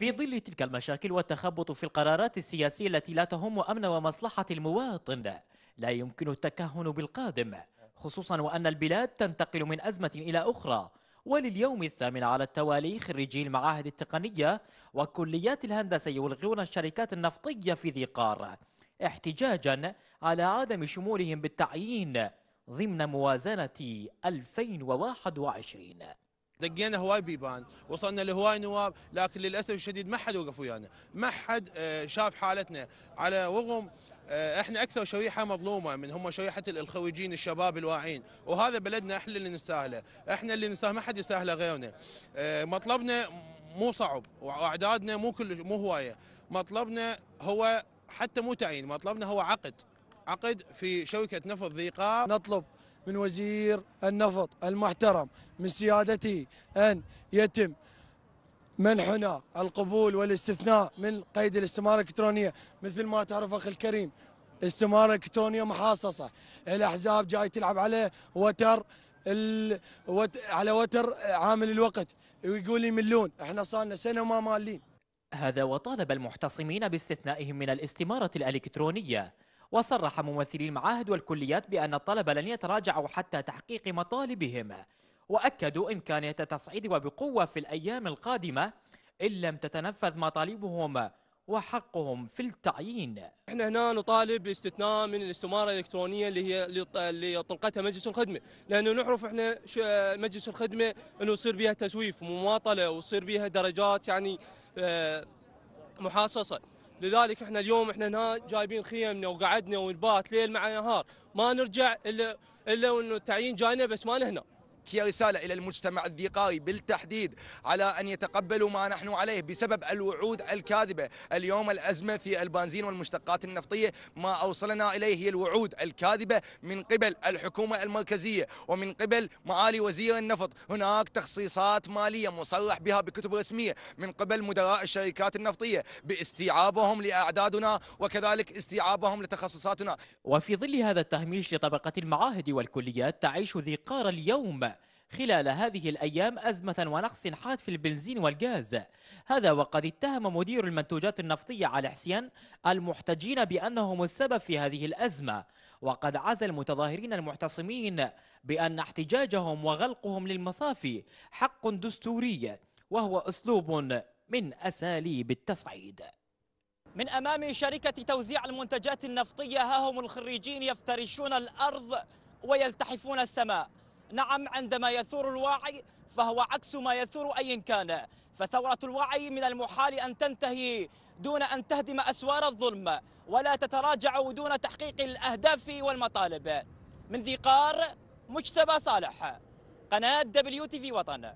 في ظل تلك المشاكل والتخبط في القرارات السياسية التي لا تهم أمن ومصلحة المواطن لا يمكن التكهن بالقادم خصوصا وأن البلاد تنتقل من أزمة إلى أخرى ولليوم الثامن على التوالي خريجي المعاهد التقنية وكليات الهندسة يلغون الشركات النفطية في ذي قار احتجاجا على عدم شمولهم بالتعيين ضمن موازنة 2021 دقينا هواي بيبان وصلنا لهواي نواب لكن للاسف الشديد ما حد وقف ويانا ما حد آه، شاف حالتنا على رغم آه، احنا اكثر شريحه مظلومه من هم شريحه الخويجين الشباب الواعين وهذا بلدنا احنا اللي نستاهله احنا اللي نستاهل ما حد يستاهله غيرنا آه، مطلبنا مو صعب واعدادنا مو كل مو هوايه مطلبنا هو حتى مو تعيين مطلبنا هو عقد عقد في شركه نفط ذي نطلب من وزير النفط المحترم من سيادته أن يتم منحنا القبول والاستثناء من قيد الاستمارة الإلكترونية مثل ما تعرف أخي الكريم استمارة إلكترونية محاصصة الأحزاب جاي تلعب على وتر ال... وت... على وتر عامل الوقت ويقول يملون احنا صارنا سنة ما مالين هذا وطالب المحتصمين باستثنائهم من الاستمارة الإلكترونية وصرح ممثلي المعاهد والكليات بأن الطلبة لن يتراجعوا حتى تحقيق مطالبهم وأكدوا إمكانية تصعيد وبقوة في الأيام القادمة إن لم تتنفذ مطالبهم وحقهم في التعيين احنا هنا نطالب باستثناء من الاستماره الالكترونيه اللي هي اللي طلقتها مجلس الخدمه لانه نعرف احنا مجلس الخدمه انه يصير بها تسويف ومماطله ويصير بها درجات يعني آه، محاصصه لذلك احنا اليوم احنا هنا جايبين خيمنا وقعدنا ونبات ليل مع نهار ما نرجع الا الا وانه التعيين جاينا بس ما لهنا هي رسالة إلى المجتمع الذيقاري بالتحديد على أن يتقبلوا ما نحن عليه بسبب الوعود الكاذبة اليوم الأزمة في البنزين والمشتقات النفطية ما أوصلنا إليه هي الوعود الكاذبة من قبل الحكومة المركزية ومن قبل معالي وزير النفط هناك تخصيصات مالية مصرح بها بكتب رسمية من قبل مدراء الشركات النفطية باستيعابهم لأعدادنا وكذلك استيعابهم لتخصصاتنا وفي ظل هذا التهميش لطبقة المعاهد والكليات تعيش ذيقار اليوم خلال هذه الأيام أزمة ونقص حاد في البنزين والغاز هذا وقد اتهم مدير المنتوجات النفطية علي حسين المحتجين بأنهم السبب في هذه الأزمة وقد عزى المتظاهرين المعتصمين بأن احتجاجهم وغلقهم للمصافي حق دستوري وهو أسلوب من أساليب التصعيد من أمام شركة توزيع المنتجات النفطية ها هم الخريجين يفترشون الأرض ويلتحفون السماء نعم عندما يثور الوعي فهو عكس ما يثور أي كان فثورة الوعي من المحال أن تنتهي دون أن تهدم أسوار الظلم ولا تتراجع دون تحقيق الأهداف والمطالب من ذي قار مجتبى صالح قناة دبليو تي في وطن